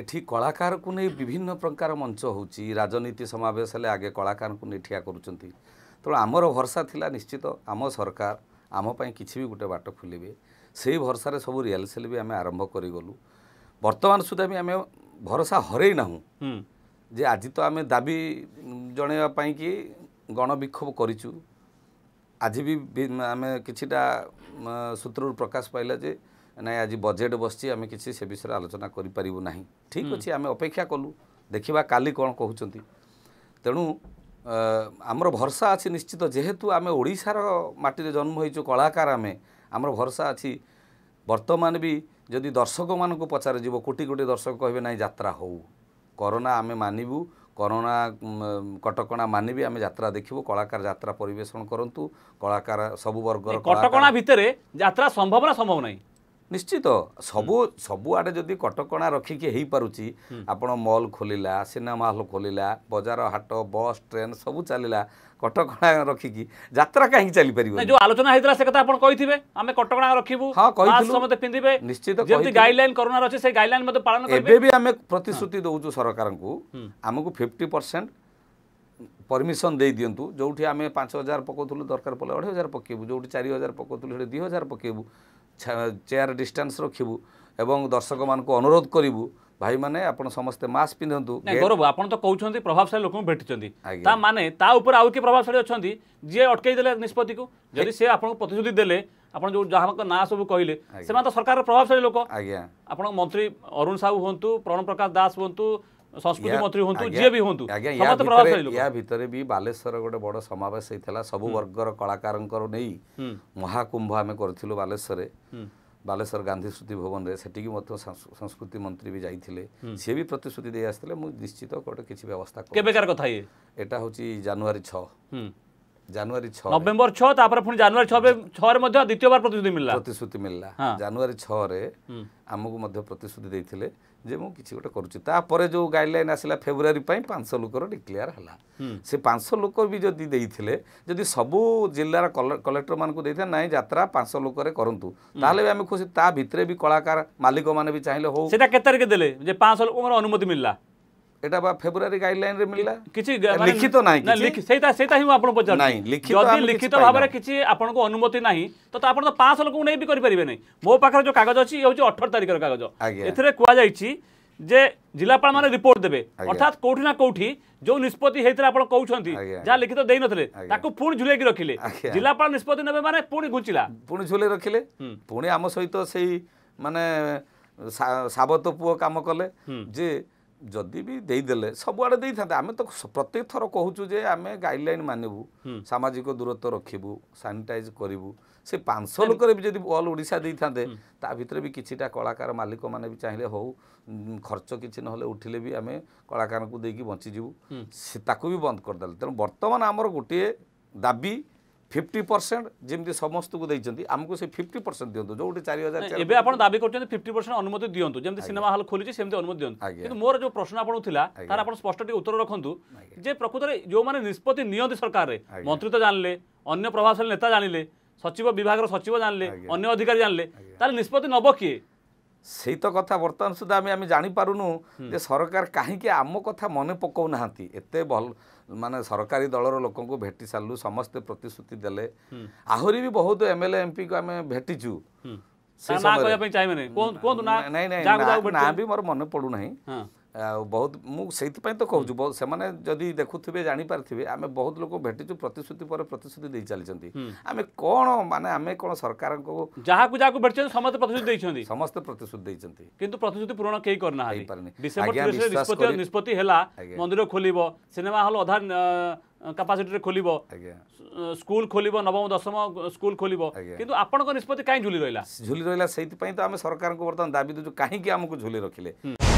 এটি কলাকার নেই বিভিন্ন প্রকার মঞ্চ হচ্ছে রাজনীতি সমাবেশ হলে আগে কলাকার নেই ঠিয়া করছেন তেমন আমার ভরসা লা নিশ্চিত আম সরকার আমি কিছু বি গোটে বাট খুলবে সেই ভরসার সব রিহার্সাল বি আমি আরম্ভ করে গলু বর্তমান সুদ্ধা বি আমি ভরসা হরাই না যে আজ তো আমি দাবি জনাইবা কি গণবিক্ষোভ করছু আজ বি আমি কিছুটা সূত্রর প্রকাশ পাইলা যে ନାଇଁ ଆଜି ବଜେଟ୍ ବସିଛି ଆମେ କିଛି ସେ ବିଷୟରେ ଆଲୋଚନା କରିପାରିବୁ ନାହିଁ ଠିକ୍ ଅଛି ଆମେ ଅପେକ୍ଷା କଲୁ ଦେଖିବା କାଲି କ'ଣ କହୁଛନ୍ତି ତେଣୁ ଆମର ଭରସା ଅଛି ନିଶ୍ଚିତ ଯେହେତୁ ଆମେ ଓଡ଼ିଶାର ମାଟିରେ ଜନ୍ମ ହୋଇଛୁ କଳାକାର ଆମେ ଆମର ଭରସା ଅଛି ବର୍ତ୍ତମାନ ବି ଯଦି ଦର୍ଶକମାନଙ୍କୁ ପଚରାଯିବ କୋଟି କୋଟି ଦର୍ଶକ କହିବେ ନାହିଁ ଯାତ୍ରା ହେଉ କରୋନା ଆମେ ମାନିବୁ କରୋନା କଟକଣା ମାନିବି ଆମେ ଯାତ୍ରା ଦେଖିବୁ କଳାକାର ଯାତ୍ରା ପରିବେଷଣ କରନ୍ତୁ କଳାକାର ସବୁ ବର୍ଗର କଟକଣା ଭିତରେ ଯାତ୍ରା ସମ୍ଭବ ନା ସମ୍ଭବ ନାହିଁ ନିଶ୍ଚିତ ସବୁ ସବୁଆଡ଼େ ଯଦି କଟକଣା ରଖିକି ହେଇପାରୁଛି ଆପଣ ମଲ୍ ଖୋଲିଲା ସିନେମା ହଲ୍ ଖୋଲିଲା ବଜାର ହାଟ ବସ୍ ଟ୍ରେନ୍ ସବୁ ଚାଲିଲା କଟକଣା ରଖିକି ଯାତ୍ରା କାହିଁକି ଚାଲିପାରିବ ଯୋଉ ଆଲୋଚନା ହେଇଥିଲା ସେ କଥା ଆପଣ କହିଥିବେ ଆମେ କଟକଣା ରଖିବୁ ହଁ କହିଥିଲୁ ସମସ୍ତେ ପିନ୍ଧିବେ ନିଶ୍ଚିତ ଯେମିତି ଗାଇଡଲାଇନ କରୋନା ଅଛି ସେ ଗାଇଡଲାଇନ ମଧ୍ୟ ପାଳନ କରିବେ ଏବେ ବି ଆମେ ପ୍ରତିଶ୍ରୁତି ଦେଉଛୁ ସରକାରଙ୍କୁ ଆମକୁ ଫିଫ୍ଟି ପରସେଣ୍ଟ ପରମିସନ୍ ଦେଇ ଦିଅନ୍ତୁ ଯେଉଁଠି ଆମେ ପାଞ୍ଚ ହଜାର ପକାଉଥିଲୁ ଦରକାର ପଡ଼ିଲେ ଅଢ଼େଇ ହଜାର ପକାଇବୁ ଯେଉଁଠି ଚାରି ହଜାର ପକାଉଥିଲୁ ସେଠି ଦୁଇ ହଜାର ପକାଇବୁ চেয়ার ଡିଷ୍ଟାନ୍ସ ରଖିବୁ ଏବଂ ଦର୍ଶକମାନଙ୍କୁ ଅନୁରୋଧ କରିବୁ ଭାଇମାନେ ଆପଣ ସମସ୍ତେ ମାସ୍କ ପିନ୍ଧନ୍ତୁ ଗୌରବ ଆପଣ ତ କହୁଛନ୍ତି ପ୍ରଭାବଶାଳୀ ଲୋକଙ୍କୁ ଭେଟିଛନ୍ତି ତା ମାନେ ତା ଉପରେ ଆଉ କିଏ ପ୍ରଭାବଶାଳୀ ଅଛନ୍ତି ଯିଏ ଅଟକେଇ ଦେଲେ ନିଷ୍ପତ୍ତିକୁ ଯଦି ସେ ଆପଣଙ୍କୁ ପ୍ରତିଶ୍ରୁତି ଦେଲେ ଆପଣ ଯେଉଁ ଯାହାଙ୍କ ନାଁ ସବୁ କହିଲେ ସେମାନେ ତ ସରକାରର ପ୍ରଭାବଶାଳୀ ଲୋକ ଆଜ୍ଞା ଆପଣଙ୍କ ମନ୍ତ୍ରୀ ଅରୁଣ ସାହୁ ହୁଅନ୍ତୁ ପ୍ରଣବ ପ୍ରକାଶ ଦାସ ହୁଅନ୍ତୁ ସଂସ୍କୃତି ମନ୍ତ୍ରୀ ହୁଅନ୍ତୁ ଯିଏ ବି ହୁଅନ୍ତୁ ଏହା ଭିତରେ ବି ବାଲେଶ୍ୱର ଗୋଟେ ବଡ଼ ସମାବେଶ ହେଇଥିଲା ସବୁ ବର୍ଗର କଳାକାରଙ୍କର ନେଇ ମହାକୁମ୍ଭ ଆମେ କରିଥିଲୁ ବାଲେଶ୍ୱରରେ ବାଲେଶ୍ୱର ଗାନ୍ଧୀ ସ୍ମୃତି ଭବନରେ ସେଠିକି ମଧ୍ୟ ସଂସ୍କୃତି ମନ୍ତ୍ରୀ ବି ଯାଇଥିଲେ ସିଏ ବି ପ୍ରତିଶ୍ରୁତି ଦେଇ ଆସିଥିଲେ ମୁଁ ନିଶ୍ଚିତ ଗୋଟେ କିଛି ବ୍ୟବସ୍ଥା କେବେକାର କଥା ଇଏ ଏଇଟା ହେଉଛି ଜାନୁଆରୀ ଛଅ জানুয়ারি ছ নভেম্বর ছ তারপরে পুଣି জানুয়ারি ছরে ମଧ୍ୟ দ্বিতীয়বার প্রতিশ্রুতি মিললা প্রতিশ্রুতি মিললা জানুয়ারি ছরে ଆମକୁ ମଧ୍ୟ ପ୍ରତିଶ୍ରୁତି ଦେଇଥିଲେ ଯେ ମୁଁ କିଛି ଗୋଟେ କରୁଛି ତାପରେ ଯେଉଁ ଗାଇଡ଼ଲାଇନ୍ ଆସିଲା ଫେବୃଆରୀ ପାଇଁ ପାଞ୍ଚଶହ ଲୋକର ଡିକ୍ଲେୟାର ହେଲା ସେ ପାଞ୍ଚଶହ ଲୋକ ବି ଯଦି ଦେଇଥିଲେ ଯଦି ସବୁ ଜିଲ୍ଲାର କଲେକ୍ଟରମାନଙ୍କୁ ଦେଇଥିଲେ ନାଇଁ ଯାତ୍ରା ପାଞ୍ଚଶହ ଲୋକରେ କରନ୍ତୁ ତାହେଲେ ବି ଆମେ ଖୁସି ତା ଭିତରେ ବି କଳାକାର ମାଲିକମାନେ ବି ଚାହିଁଲେ ହଉ ସେଟା କେତେ ତାରିଖ ଦେଲେ ଯେ ପାଞ୍ଚଶହ ଲୋକଙ୍କର ଅନୁମତି ମିଳିଲା এটা বা ফেব্রুয়ারি গাইডলাইন রে মিলা কিছি লিখিত নাই কিছু সেইটা সেইটা হি আপন পচার নাই লিখিত যদি লিখিত ভাবে কিছু আপনক অনুমতি নাই তো তা আপন তো 500 লোক নেই বি করি পারিবে নাই মো পাখরে যে কাগজ আছে হচ্ছে 18 তারিখের কাগজ এথরে কোয়া যাইছি যে জেলাপাল মানে রিপোর্ট দেবে অর্থাৎ কোঠি না কোঠি যে নিষ্পতি হয়েছিল আপনার কৌন যা লিখিত দেই নথিলে তাকে পুনি ঝুলাইকি রখিলে জেলাপাল নিষ্পতি নেবে মানে পুনি ঘুচিলা পুনি ঝুলাই রখিলে পুনি আম সহিত সেই মানে সাবত পুয় কাম কলে যে ଯଦି ବି ଦେଇଦେଲେ ସବୁଆଡ଼େ ଦେଇଥାନ୍ତେ ଆମେ ତ ପ୍ରତ୍ୟେକ ଥର କହୁଛୁ ଯେ ଆମେ ଗାଇଡ଼ଲାଇନ୍ ମାନିବୁ ସାମାଜିକ ଦୂରତ୍ୱ ରଖିବୁ ସାନିଟାଇଜ୍ କରିବୁ ସେ ପାଞ୍ଚଶହ ଲୋକରେ ବି ଯଦି ଅଲ୍ ଓଡ଼ିଶା ଦେଇଥାନ୍ତେ ତା ଭିତରେ ବି କିଛିଟା କଳାକାର ମାଲିକମାନେ ବି ଚାହିଁଲେ ହଉ ଖର୍ଚ୍ଚ କିଛି ନହେଲେ ଉଠିଲେ ବି ଆମେ କଳାକାରଙ୍କୁ ଦେଇକି ବଞ୍ଚିଯିବୁ ସେ ତାକୁ ବି ବନ୍ଦ କରିଦେଲେ ତେଣୁ ବର୍ତ୍ତମାନ ଆମର ଗୋଟିଏ ଦାବି ফিফটি পরসেন্ট যেমি সমস্ত দিয়েছেন আমি সে ফিফটি পরসেন্ট দিও যেটি চারি হাজার এবার আপনার দাবি করছেন ফিফটি পরসেন্ট অনুমতি দিও যেমন সিনেমা হল খোলিছে সেমি অনুমতি দিও কিন্তু মোর যে প্রশ্ন আপনার লা তার আপনার স্পষ্ট টিকে উত্তর রাখুন যে প্রকৃতরে যে নিষ্পতি নিয়ন্তি সরকারের মন্ত্রী তো জানলে অন্য প্রভাবশালী নেতা জানলে সচিব বিভাগের সচিব জানলে অন্য অধিকারী জানলে তাহলে নিষ্পতি নব কি ସେଇ ତ କଥା ବର୍ତ୍ତମାନ ସୁଦ୍ଧା ଆମେ ଆମେ ଜାଣିପାରୁନୁ ଯେ ସରକାର କାହିଁକି ଆମ କଥା ମନେ ପକାଉନାହାନ୍ତି ଏତେ ଭଲ ମାନେ ସରକାରୀ ଦଳର ଲୋକଙ୍କୁ ଭେଟି ସାରିଲୁ ସମସ୍ତେ ପ୍ରତିଶ୍ରୁତି ଦେଲେ ଆହୁରି ବି ବହୁତ ଏମ୍ ଏଲ୍ ଏ ଏମ୍ପିକୁ ଆମେ ଭେଟିଛୁ ନାଁ ବି ମୋର ମନେ ପଡ଼ୁନାହିଁ ବହୁତ ମୁଁ ସେଇଥିପାଇଁ ତ କହୁଛୁ ବହୁତ ସେମାନେ ଯଦି ଦେଖୁଥିବେ ଜାଣିପାରିଥିବେ ଆମେ ବହୁତ ଲୋକ ଭେଟିଛୁ ପ୍ରତିଶ୍ରୁତି ପରେ ପ୍ରତିଶ୍ରୁତି ଦେଇ ଚାଲିଛନ୍ତି ଆମେ କ'ଣ ମାନେ ଆମେ କ'ଣ ସରକାରଙ୍କୁ ଯାହାକୁ ଯାହାକୁ ଭେଟିଛନ୍ତି ସମସ୍ତେ ପ୍ରତିଶ୍ରୁତି ଦେଇଛନ୍ତି ସମସ୍ତେ ପ୍ରତିଶ୍ରୁତି ଦେଇଛନ୍ତି କିନ୍ତୁ ପ୍ରତିଶ୍ରୁତି ପୂରଣ କେହି କରିନାହାନ୍ତି ଡିସେମ୍ବର ନିଷ୍ପତ୍ତି ହେଲା ମନ୍ଦିର ଖୋଲିବ ସିନେମା ହଲ୍ ଅଧା କାପାସିଟିରେ ଖୋଲିବ ସ୍କୁଲ ଖୋଲିବ ନବମ ଦଶମ ସ୍କୁଲ ଖୋଲିବ କିନ୍ତୁ ଆପଣଙ୍କ ନିଷ୍ପତ୍ତି କାହିଁ ଝୁଲି ରହିଲା ଝୁଲି ରହିଲା ସେଇଥିପାଇଁ ତ ଆମେ ସରକାରଙ୍କୁ ବର୍ତ୍ତମାନ ଦାବି ଦେଉଛୁ କାହିଁକି ଆମକୁ ଝୁଲି ରଖିଲେ